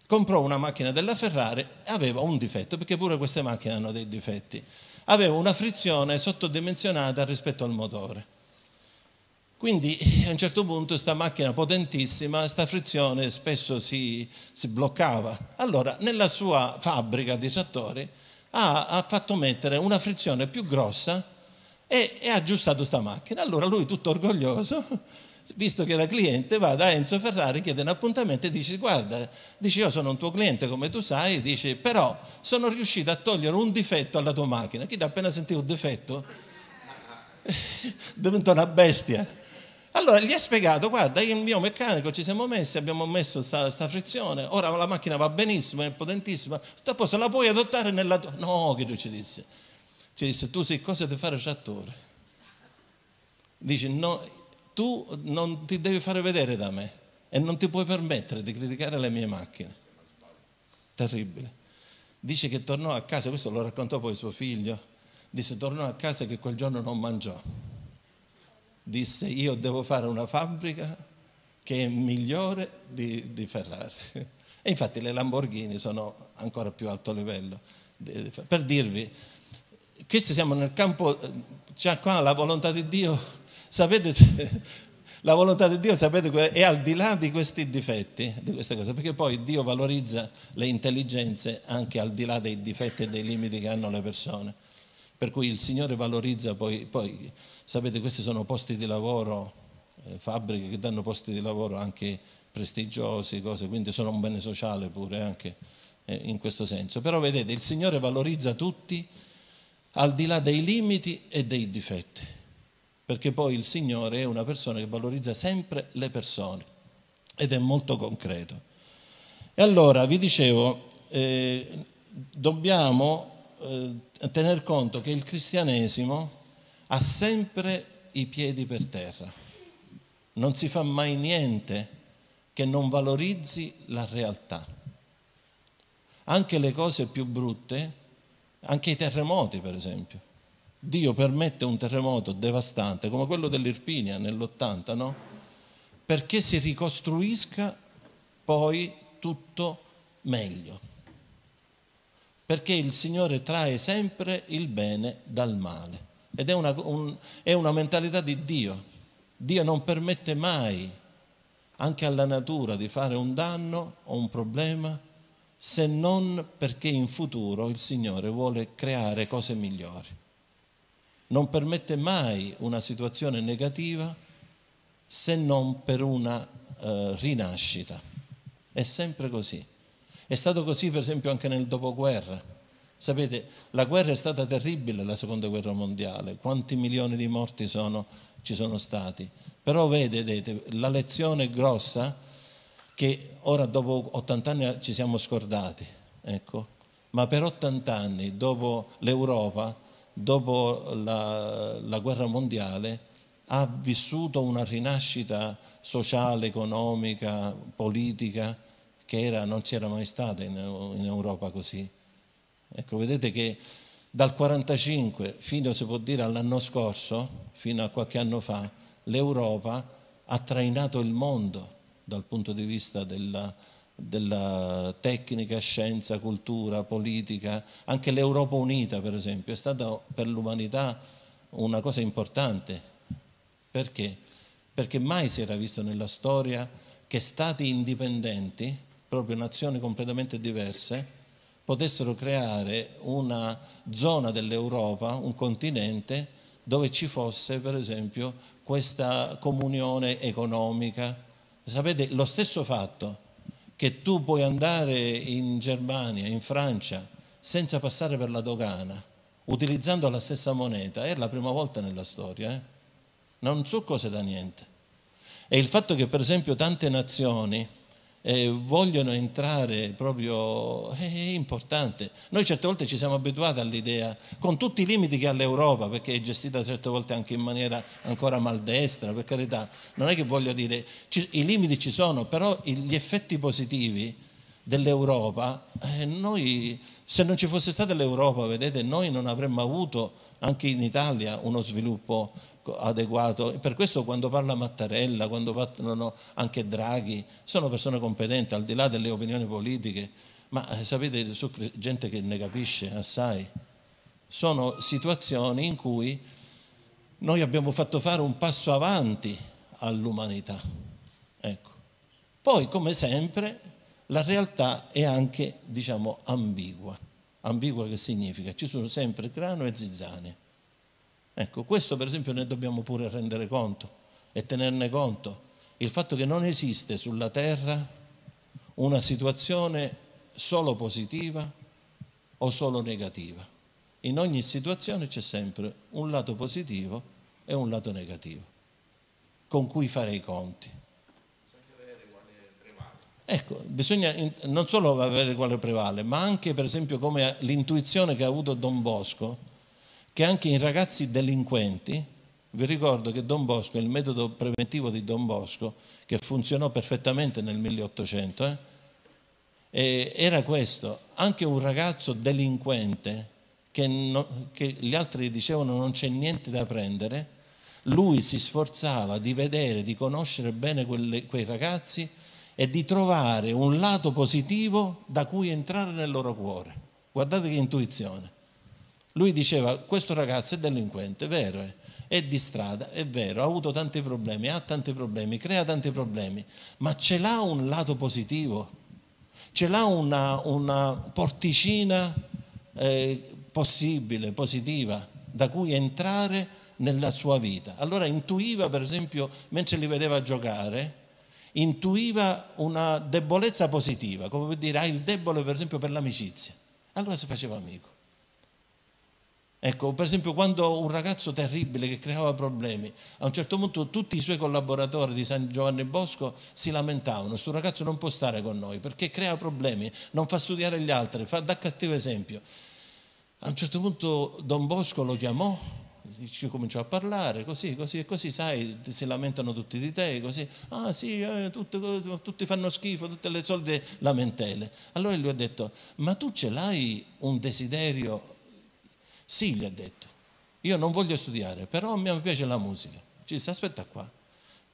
Comprò una macchina della Ferrari aveva un difetto, perché pure queste macchine hanno dei difetti. Aveva una frizione sottodimensionata rispetto al motore. Quindi a un certo punto questa macchina potentissima, questa frizione spesso si, si, bloccava. Allora nella sua fabbrica di trattori ha, ha fatto mettere una frizione più grossa e, e ha aggiustato sta macchina. Allora lui tutto orgoglioso, visto che era cliente, va da Enzo Ferrari, chiede un appuntamento e dice guarda, dice io sono un tuo cliente come tu sai, dice però sono riuscito a togliere un difetto alla tua macchina. Chi da appena sentito un difetto diventa una bestia. Allora gli ha spiegato, guarda, io e il mio meccanico ci siamo messi, abbiamo messo questa frizione, ora la macchina va benissimo, è potentissima, tutto a posto, la puoi adottare nella tua... No, che lui ci disse cioè disse, tu sei cosa devi fare l'attore? Dice, no, tu non ti devi fare vedere da me e non ti puoi permettere di criticare le mie macchine. Terribile. Dice che tornò a casa, questo lo raccontò poi suo figlio, disse tornò a casa che quel giorno non mangiò. Disse io devo fare una fabbrica che è migliore di, di Ferrari. E infatti le Lamborghini sono ancora più alto livello. Per dirvi, questo siamo nel campo, già eh, qua la volontà di Dio, sapete, la volontà di Dio sapete, è al di là di questi difetti, di queste cose, perché poi Dio valorizza le intelligenze anche al di là dei difetti e dei limiti che hanno le persone. Per cui il Signore valorizza poi, poi sapete, questi sono posti di lavoro, eh, fabbriche che danno posti di lavoro anche prestigiosi, cose, quindi sono un bene sociale pure anche eh, in questo senso. Però vedete, il Signore valorizza tutti al di là dei limiti e dei difetti, perché poi il Signore è una persona che valorizza sempre le persone ed è molto concreto. E allora vi dicevo, eh, dobbiamo eh, tener conto che il cristianesimo ha sempre i piedi per terra, non si fa mai niente che non valorizzi la realtà. Anche le cose più brutte anche i terremoti, per esempio. Dio permette un terremoto devastante come quello dell'Irpinia nell'80, no? Perché si ricostruisca poi tutto meglio. Perché il Signore trae sempre il bene dal male. Ed è una, un, è una mentalità di Dio. Dio non permette mai anche alla natura di fare un danno o un problema se non perché in futuro il Signore vuole creare cose migliori. Non permette mai una situazione negativa se non per una eh, rinascita. È sempre così. È stato così per esempio anche nel dopoguerra. Sapete, la guerra è stata terribile, la seconda guerra mondiale, quanti milioni di morti sono, ci sono stati. Però vedete, la lezione grossa che ora dopo 80 anni ci siamo scordati, ecco. ma per 80 anni dopo l'Europa, dopo la, la guerra mondiale, ha vissuto una rinascita sociale, economica, politica che era, non c'era mai stata in, in, Europa così. Ecco, vedete che dal 1945 fino, si può dire, all'anno scorso, fino a qualche anno fa, l'Europa ha trainato il mondo dal punto di vista della, della tecnica, scienza, cultura, politica, anche l'Europa unita per esempio è stata per l'umanità una cosa importante. Perché? Perché mai si era visto nella storia che stati indipendenti, proprio nazioni completamente diverse, potessero creare una zona dell'Europa, un continente, dove ci fosse per esempio questa comunione economica, Sapete, lo stesso fatto che tu puoi andare in Germania, in Francia, senza passare per la dogana, utilizzando la stessa moneta, è la prima volta nella storia. Eh? Non so cose da niente. E il fatto che, per esempio, tante nazioni eh, vogliono entrare proprio, è, è importante. Noi certe volte ci siamo abituati all'idea, con tutti i limiti che ha l'Europa, perché è gestita certe volte anche in maniera ancora maldestra, per carità, non è che voglio dire, ci, i limiti ci sono, però gli effetti positivi dell'Europa, eh, noi se non ci fosse stata l'Europa, vedete, noi non avremmo avuto anche in Italia uno sviluppo adeguato. Per questo quando parla Mattarella, quando parlano anche Draghi, sono persone competenti al di là delle opinioni politiche, ma eh, sapete, gente che ne capisce assai. Sono situazioni in cui noi abbiamo fatto fare un passo avanti all'umanità. Ecco. Poi, come sempre, la realtà è anche, diciamo, ambigua. Ambigua che significa? Ci sono sempre grano e zizzane Ecco, questo per esempio noi dobbiamo pure rendere conto e tenerne conto. Il fatto che non esiste sulla terra una situazione solo positiva o solo negativa. In ogni situazione c'è sempre un lato positivo e un lato negativo, con cui fare i conti. Ecco, bisogna non solo avere quale prevale, ma anche per esempio come l'intuizione che ha avuto Don Bosco, che anche in ragazzi delinquenti, vi ricordo che Don Bosco, il metodo preventivo di Don Bosco, che funzionò perfettamente nel 1800, eh, era questo, anche un ragazzo delinquente che, no, che gli altri dicevano non c'è niente da prendere, lui si sforzava di vedere, di conoscere bene quelle, quei ragazzi e di trovare un lato positivo da cui entrare nel loro cuore. Guardate che intuizione. Lui diceva, questo ragazzo è delinquente, vero, è, eh? è di strada, è vero, ha avuto tanti problemi, ha tanti problemi, crea tanti problemi, ma ce l'ha un lato positivo, ce l'ha una, una porticina eh, possibile, positiva, da cui entrare nella sua vita. Allora intuiva, per esempio, mentre li vedeva giocare, intuiva una debolezza positiva, come per dire, hai ah, il debole per esempio per l'amicizia. Allora si faceva amico. Ecco, per esempio, quando un ragazzo terribile che creava problemi, a un certo punto tutti i suoi collaboratori di San Giovanni Bosco si lamentavano: questo ragazzo non può stare con noi perché crea problemi, non fa studiare gli altri, fa da cattivo esempio. A un certo punto Don Bosco lo chiamò, ci cominciò a parlare, così, così e così, sai, si lamentano tutti di te, così, ah sì, eh, tutti, tutti fanno schifo, tutte le solite lamentele. Allora lui ha detto, ma tu ce l'hai un desiderio sì, gli ha detto, io non voglio studiare, però mi piace la musica. Ci disse, aspetta qua.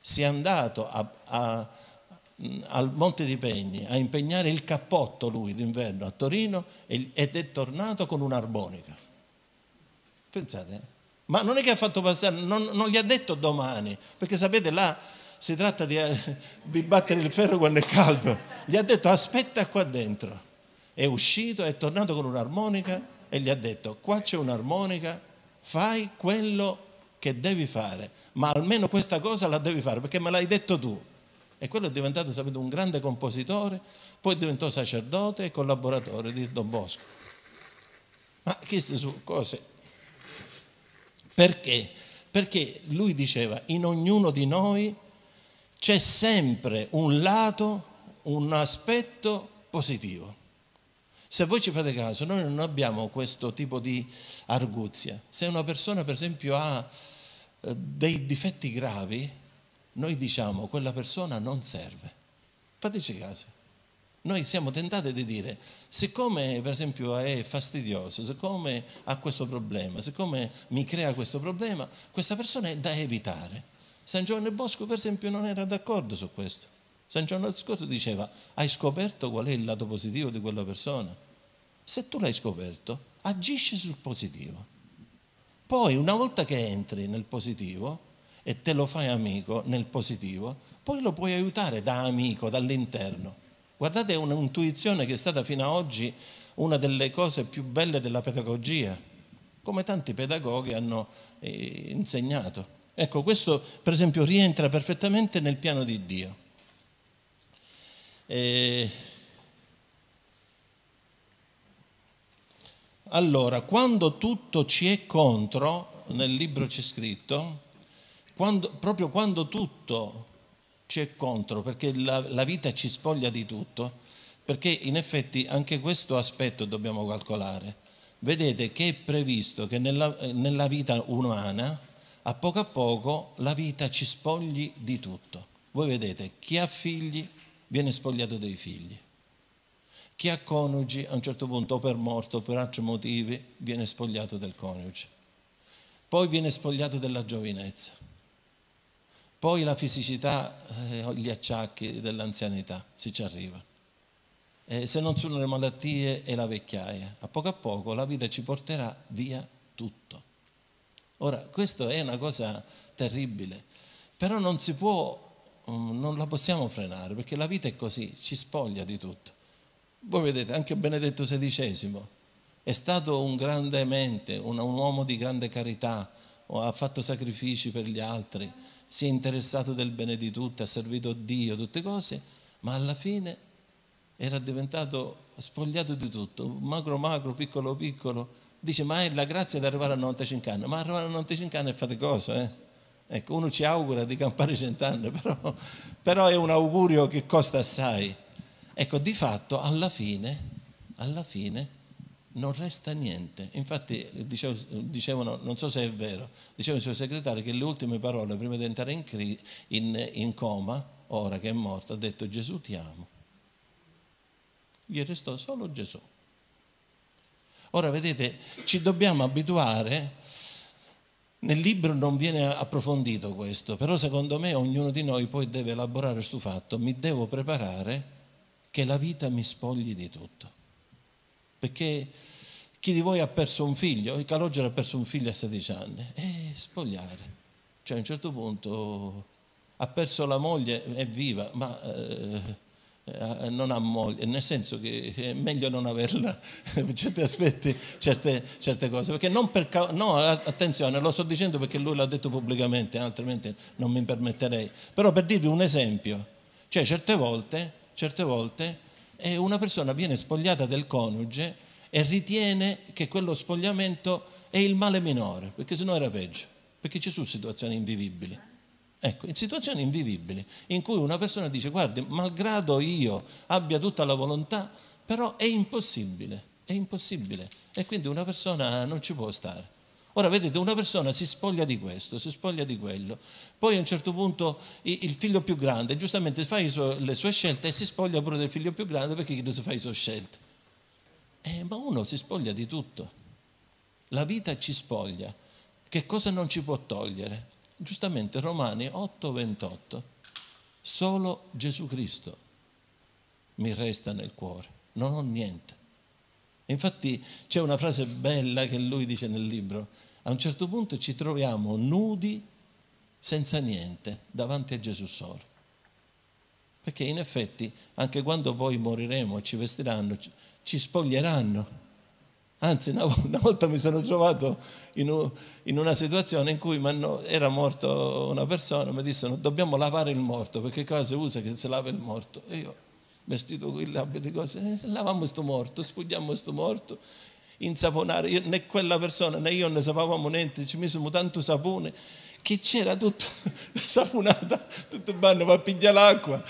Si è andato a, a, al Monte di Pegni a impegnare il cappotto lui d'inverno a Torino ed è tornato con un'armonica. Pensate, eh? ma non è che ha fatto passare, non, non, gli ha detto domani, perché sapete là si tratta di, eh, di battere il ferro quando è caldo, gli ha detto aspetta qua dentro. È uscito, è tornato con un'armonica e gli ha detto qua c'è un'armonica, fai quello che devi fare, ma almeno questa cosa la devi fare perché me l'hai detto tu. E quello è diventato, sapete, un grande compositore, poi diventò sacerdote e collaboratore di Don Bosco. Ma queste su cose. Perché? Perché lui diceva, in ognuno di noi c'è sempre un lato, un aspetto positivo. Se voi ci fate caso, noi non abbiamo questo tipo di arguzia. Se una persona, per esempio, ha eh, dei difetti gravi, noi diciamo quella persona non serve. Fateci caso. Noi siamo tentati di dire, siccome per esempio è fastidioso, siccome ha questo problema, siccome mi crea questo problema, questa persona è da evitare. San Giovanni Bosco per esempio non era d'accordo su questo San Giorno scorso diceva, hai scoperto qual è il lato positivo di quella persona? Se tu l'hai scoperto, agisci sul positivo. Poi una volta che entri nel positivo e te lo fai amico nel positivo, poi lo puoi aiutare da amico, dall'interno. Guardate, è un'intuizione che è stata fino ad oggi una delle cose più belle della pedagogia, come tanti pedagoghi hanno eh, insegnato. Ecco, questo per esempio rientra perfettamente nel piano di Dio. Eh, allora, quando tutto ci è contro, nel libro c'è scritto, quando, proprio quando tutto ci è contro, perché la, la vita ci spoglia di tutto, perché in effetti anche questo aspetto dobbiamo calcolare. Vedete che è previsto che nella, nella vita umana, a poco a poco, la vita ci spogli di tutto. Voi vedete, chi ha figli viene spogliato dei figli. Chi ha coniugi a un certo punto o per morto o per altri motivi viene spogliato del coniuge. Poi viene spogliato della giovinezza. Poi la fisicità, eh, gli acciacchi dell'anzianità, si ci arriva. Eh, se non sono le malattie e la vecchiaia, a poco a poco la vita ci porterà via tutto. Ora, questa è una cosa terribile, però non si può Mm, non la possiamo frenare perché la vita è così, ci spoglia di tutto. Voi vedete, anche Benedetto XVI è stato un grande mente, un, un uomo di grande carità, ha fatto sacrifici per gli altri, si è interessato del bene di tutti, ha servito Dio, tutte cose, ma alla fine era diventato spogliato di tutto, magro magro, piccolo piccolo. Dice, ma è la grazia di arrivare a 95 anni, ma arrivare a 95 anni è faticoso, eh? Ecco, uno ci augura di campare cent'anni, però, però è un augurio che costa assai. Ecco, di fatto alla fine, alla fine non resta niente. Infatti dicevo, dicevano, non so se è vero, diceva il suo segretario che le ultime parole prima di entrare in, in, in coma, ora che è morto, ha detto Gesù ti amo. Gli restò solo Gesù. Ora vedete, ci dobbiamo abituare nel libro non viene approfondito questo, però secondo me ognuno di noi poi deve elaborare questo fatto, mi devo preparare che la vita mi spogli di tutto. Perché chi di voi ha perso un figlio, il Calogero ha perso un figlio a 16 anni, è spogliare. Cioè a un certo punto ha perso la moglie, è viva, ma... Eh, eh, eh, non ha moglie, nel senso che è meglio non averla per certi aspetti, certe, certe cose, perché non per no, attenzione, lo sto dicendo perché lui l'ha detto pubblicamente, altrimenti non mi permetterei, però per dirvi un esempio, cioè certe volte, certe volte eh, una persona viene spogliata del coniuge e ritiene che quello spogliamento è il male minore, perché sennò era peggio, perché ci sono situazioni invivibili. Ecco, in situazioni invivibili, in cui una persona dice, guardi, malgrado io abbia tutta la volontà, però è impossibile, è impossibile. E quindi una persona non ci può stare. Ora vedete, una persona si spoglia di questo, si spoglia di quello, poi a un certo punto il figlio più grande giustamente fa le sue scelte e si spoglia pure del figlio più grande perché chi si fa le sue scelte. Eh, ma uno si spoglia di tutto. La vita ci spoglia. Che cosa non ci può togliere? giustamente Romani 8:28, solo Gesù Cristo mi resta nel cuore, non ho niente. Infatti c'è una frase bella che lui dice nel libro, a un certo punto ci troviamo nudi, senza niente, davanti a Gesù solo. Perché in effetti anche quando poi moriremo e ci vestiranno, ci spoglieranno Anzi, una, volta mi sono trovato in, una situazione in cui era morto una persona, mi dissero dobbiamo lavare il morto, perché cosa si usa che si lava il morto? E io, vestito con l'abito, cose, eh, lavamo sto morto, spugliamo questo morto, insaponare, io, né quella persona né io ne sapevamo niente, ci misimo tanto sapone che c'era tutto questa tutto il bagno va a pigliare l'acqua,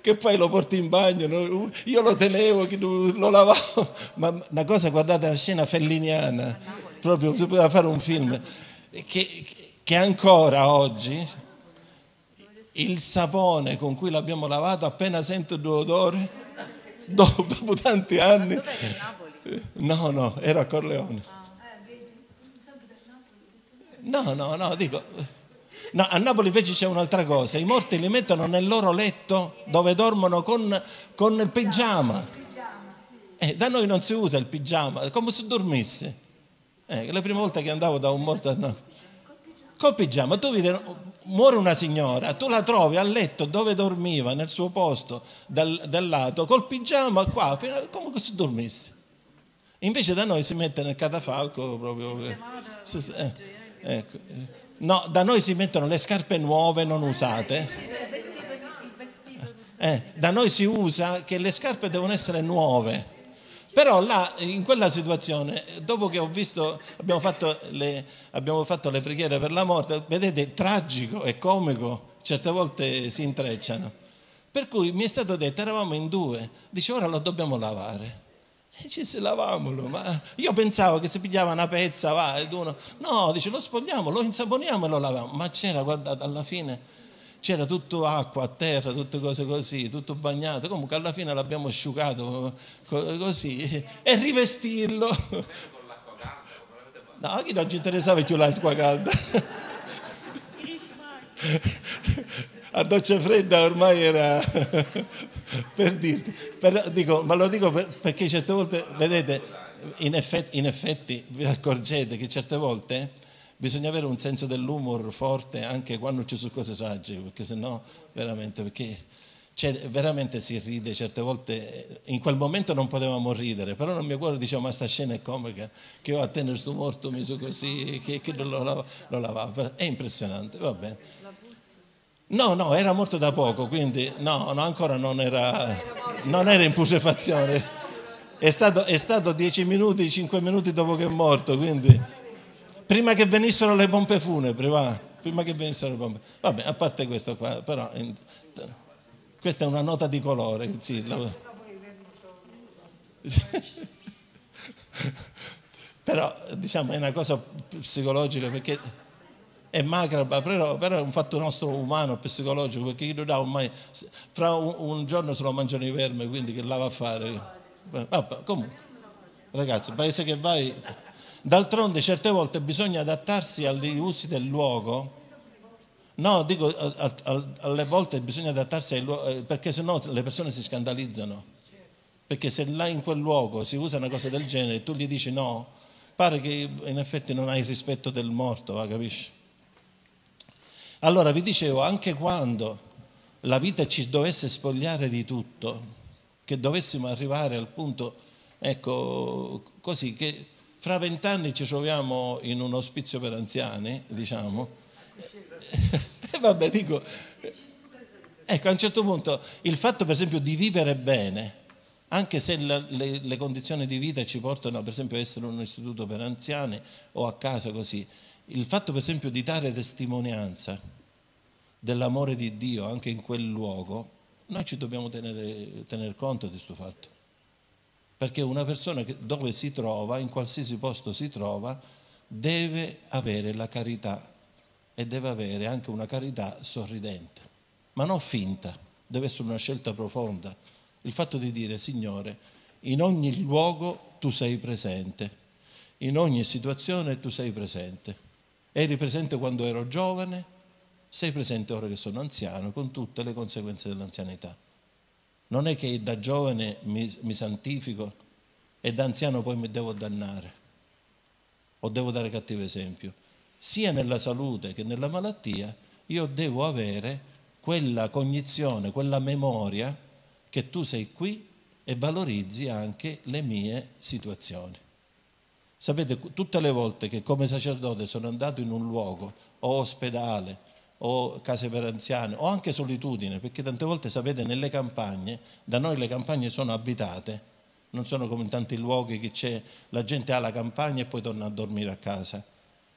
che poi lo porti in bagno, uh, io lo tenevo, lo lavavo, ma una cosa, guardate, una scena felliniana, proprio si poteva fare un film, che, che ancora oggi il sapone con cui l'abbiamo lavato appena sento due odori, dopo, dopo tanti anni... No, no, era a Corleone. No, no, no, dico... No, a Napoli invece c'è un'altra cosa, i morti li mettono nel loro letto dove dormono con, con il pigiama. Eh, da noi non si usa il pigiama, come se dormisse. Eh, la prima volta che andavo da un morto a Napoli, col pigiama, tu vedi, muore una signora, tu la trovi a letto dove dormiva, nel suo posto, dal, dal lato, col pigiama qua, a, come se dormisse. Invece da noi si mette nel catafalco proprio... Eh. Ecco. Eh, no, da noi si mettono le scarpe nuove non usate. Eh, da noi si usa che le scarpe devono essere nuove. Però là, in quella situazione, dopo che ho visto, abbiamo fatto, le, abbiamo fatto le preghiere per la morte, vedete, tragico e comico, certe volte si intrecciano. Per cui mi è stato detto, eravamo in due, dice ora lo dobbiamo lavare. E ci si lavavamo, ma io pensavo che si pigliava una pezza, va, ed uno... No, dice, lo spogliamo, lo insaponiamo e lo laviamo. Ma c'era, guardate, alla fine c'era tutto acqua a terra, tutte cose così, tutto bagnato. Comunque alla fine l'abbiamo asciugato così e rivestirlo. No, chi non ci interessava più l'acqua calda. a doccia fredda ormai era per dirti. Per, dico, ma lo dico per, perché certe volte, vedete, in effetti, in effetti vi accorgete che certe volte bisogna avere un senso dell'umor forte anche quando ci sono cose sagge, perché sennò veramente... Perché, cioè, veramente si ride certe volte, in quel momento non potevamo ridere, però nel mio cuore dicevo ma sta scena è comica, che io a tenere sto morto mi so così, che, che lo, lo, lo lavava, è impressionante, va bene. No, no, era morto da poco, quindi no, no ancora non era, non era in pusefazione. È stato, è stato 10 minuti, 5 minuti dopo che è morto, quindi prima che venissero le pompe funebri, va, prima che venissero le pompe. Vabbè, a parte questo qua, però questa è una nota di colore. Sì, la... però diciamo è una cosa psicologica perché è macabra, però, però, è un fatto nostro umano, psicologico, perché chi lo dà ormai, fra un, un, giorno se lo mangiano i vermi, quindi che la va a fare? Vabbè, comunque, ragazzi, paese che vai... D'altronde certe volte bisogna adattarsi agli usi del luogo, No, dico alle volte bisogna adattarsi ai luoghi, eh, perché sennò le persone si scandalizzano. Perché se là in quel luogo si usa una cosa del genere e tu gli dici no, pare che in effetti non hai il rispetto del morto, va, capisci? Allora vi dicevo, anche quando la vita ci dovesse spogliare di tutto, che dovessimo arrivare al punto, ecco, così, che fra vent'anni ci troviamo in un ospizio per anziani, diciamo, e eh, vabbè, dico, ecco, a un certo punto il fatto per esempio di vivere bene, anche se le, le, le condizioni di vita ci portano per esempio a essere in un istituto per anziani o a casa così, il fatto per esempio di dare testimonianza dell'amore di Dio anche in quel luogo, noi ci dobbiamo tenere, tenere conto di questo fatto. Perché una persona che, dove si trova, in qualsiasi posto si trova, deve avere la carità e deve avere anche una carità sorridente, ma non finta, deve essere una scelta profonda. Il fatto di dire, Signore, in ogni luogo tu sei presente, in ogni situazione tu sei presente. Eri presente quando ero giovane, sei presente ora che sono anziano, con tutte le conseguenze dell'anzianità. Non è che da giovane mi, mi santifico e da anziano poi mi devo dannare o devo dare cattivo esempio. Sia nella salute che nella malattia io devo avere quella cognizione, quella memoria che tu sei qui e valorizzi anche le mie situazioni. Sapete, tutte le volte che come sacerdote sono andato in un luogo, o ospedale, o case per anziani, o anche solitudine, perché tante volte sapete nelle campagne, da noi le campagne sono abitate, non sono come in tanti luoghi che c'è, la gente ha la campagna e poi torna a dormire a casa.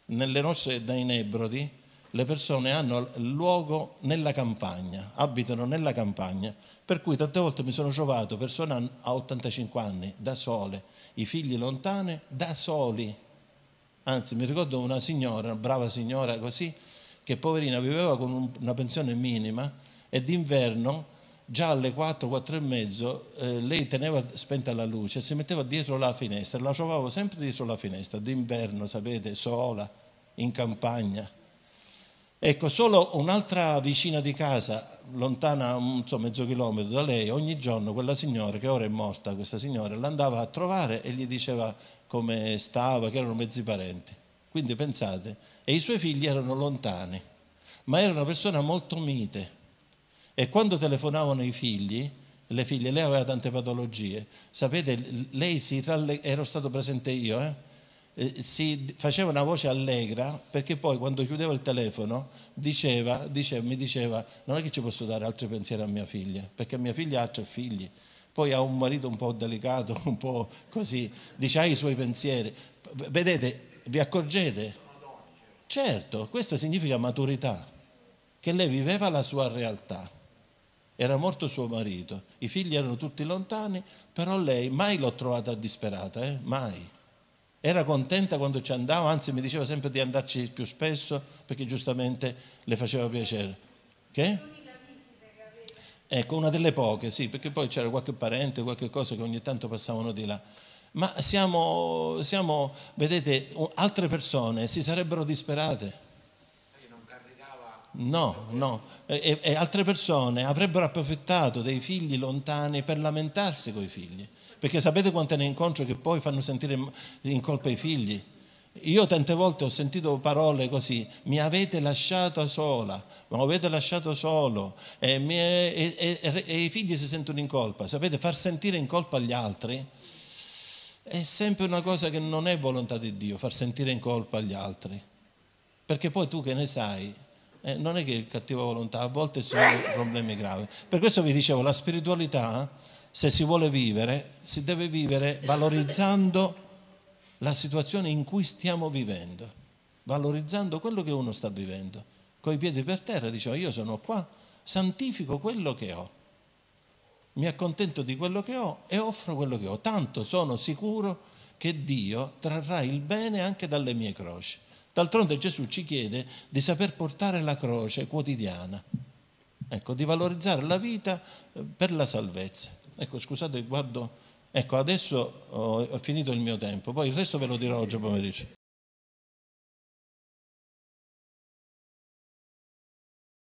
Nelle nostre, dai Nebrodi, le persone hanno il luogo nella campagna, abitano nella campagna, per cui tante volte mi sono trovato persone a 85 anni, da sole, i figli lontani da soli. Anzi, mi ricordo una signora, una brava signora così, che poverina viveva con una pensione minima e d'inverno già alle 4, 4 e mezzo eh, lei teneva spenta la luce, si metteva dietro la finestra, la trovavo sempre dietro la finestra, d'inverno, sapete, sola, in campagna Ecco, solo un'altra vicina di casa, lontana un so, mezzo chilometro da lei, ogni giorno quella signora, che ora è morta, questa signora, l'andava a trovare e gli diceva come stava, che erano mezzi parenti. Quindi pensate, e i suoi figli erano lontani, ma era una persona molto mite. E quando telefonavano i figli, le figlie, lei aveva tante patologie, sapete, lei si rallegrava, ero stato presente io, eh? si faceva una voce allegra perché poi quando chiudeva il telefono diceva, diceva, mi diceva non è che ci posso dare altri pensieri a mia figlia, perché mia figlia ha tre figli, poi ha un marito un po' delicato, un po' così, dice ha i suoi pensieri. Vedete, vi accorgete? Certo, questo significa maturità, che lei viveva la sua realtà. Era morto suo marito, i figli erano tutti lontani, però lei mai l'ho trovata disperata, eh? mai era contenta quando ci andavo, anzi mi diceva sempre di andarci più spesso perché giustamente le faceva piacere. Che? Ecco, una delle poche, sì, perché poi c'era qualche parente, qualche cosa che ogni tanto passavano di là. Ma siamo, siamo vedete, altre persone si sarebbero disperate No, no. E, e, altre persone avrebbero approfittato dei figli lontani per lamentarsi con i figli. Perché sapete quante ne incontro che poi fanno sentire in colpa i figli? Io tante volte ho sentito parole così, mi avete lasciata sola, mi avete lasciato solo e, mi, e, e i figli si sentono in colpa. Sapete, far sentire in colpa gli altri è sempre una cosa che non è volontà di Dio, far sentire in colpa gli altri. Perché poi tu che ne sai, eh, non è che è cattiva volontà, a volte sono problemi gravi. Per questo vi dicevo, la spiritualità, se si vuole vivere, si deve vivere valorizzando la situazione in cui stiamo vivendo, valorizzando quello che uno sta vivendo. Coi piedi per terra dicevo, oh, io sono qua, santifico quello che ho, mi accontento di quello che ho e offro quello che ho, tanto sono sicuro che Dio trarrà il bene anche dalle mie croci. D'altronde Gesù ci chiede di saper portare la croce quotidiana, ecco, di valorizzare la vita eh, per la salvezza. Ecco, scusate, guardo, ecco, adesso ho finito il mio tempo, poi il resto ve lo dirò oggi pomeriggio.